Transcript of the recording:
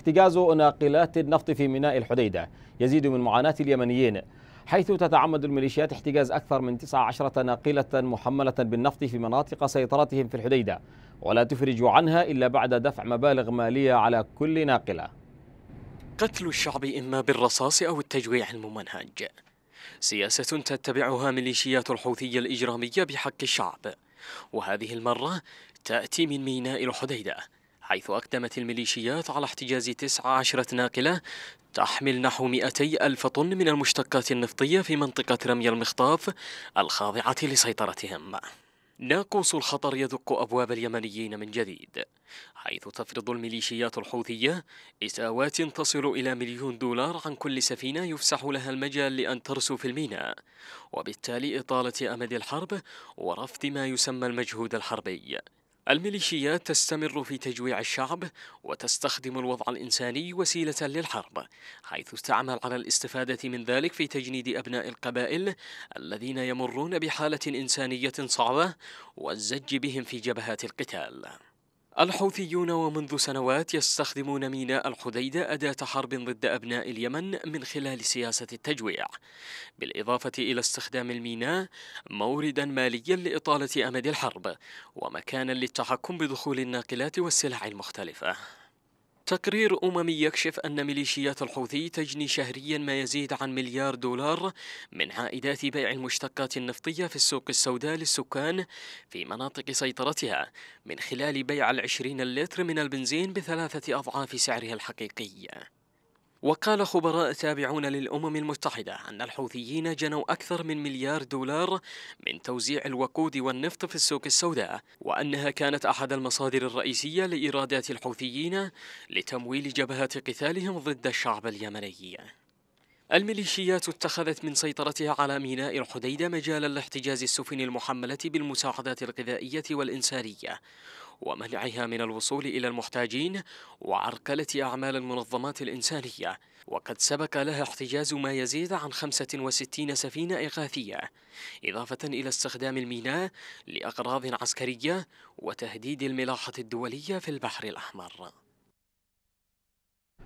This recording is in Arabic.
احتجاز ناقلات النفط في ميناء الحديدة يزيد من معاناة اليمنيين حيث تتعمد الميليشيات احتجاز أكثر من 19 ناقلة محملة بالنفط في مناطق سيطرتهم في الحديدة ولا تفرج عنها إلا بعد دفع مبالغ مالية على كل ناقلة قتل الشعب إما بالرصاص أو التجويع الممنهج سياسة تتبعها ميليشيات الحوثية الإجرامية بحق الشعب وهذه المرة تأتي من ميناء الحديدة حيث أقدمت الميليشيات على احتجاز 19 ناقلة تحمل نحو 200 ألف طن من المشتقات النفطية في منطقة رمي المخطاف الخاضعة لسيطرتهم ناقوس الخطر يدق أبواب اليمنيين من جديد حيث تفرض الميليشيات الحوثية إساوات تصل إلى مليون دولار عن كل سفينة يفسح لها المجال لأن ترسو في الميناء وبالتالي إطالة أمد الحرب ورفض ما يسمى المجهود الحربي الميليشيات تستمر في تجويع الشعب وتستخدم الوضع الإنساني وسيلة للحرب حيث تعمل على الاستفادة من ذلك في تجنيد أبناء القبائل الذين يمرون بحالة إنسانية صعبة والزج بهم في جبهات القتال الحوثيون ومنذ سنوات يستخدمون ميناء الحديدة أداة حرب ضد أبناء اليمن من خلال سياسة التجويع بالإضافة إلى استخدام الميناء موردا ماليا لإطالة أمد الحرب ومكانا للتحكم بدخول الناقلات والسلع المختلفة تقرير أممي يكشف أن ميليشيات الحوثي تجني شهريا ما يزيد عن مليار دولار من عائدات بيع المشتقات النفطية في السوق السوداء للسكان في مناطق سيطرتها من خلال بيع العشرين اللتر من البنزين بثلاثة أضعاف سعرها الحقيقي وقال خبراء تابعون للأمم المتحدة أن الحوثيين جنوا أكثر من مليار دولار من توزيع الوقود والنفط في السوق السوداء وأنها كانت أحد المصادر الرئيسية لإيرادات الحوثيين لتمويل جبهات قتالهم ضد الشعب اليمني الميليشيات اتخذت من سيطرتها على ميناء الحديدة مجالا لاحتجاز السفن المحملة بالمساعدات الغذائية والإنسانية ومنعها من الوصول إلى المحتاجين وعرقلة أعمال المنظمات الإنسانية وقد سبق لها احتجاز ما يزيد عن 65 سفينة إغاثية إضافة إلى استخدام الميناء لأغراض عسكرية وتهديد الملاحة الدولية في البحر الأحمر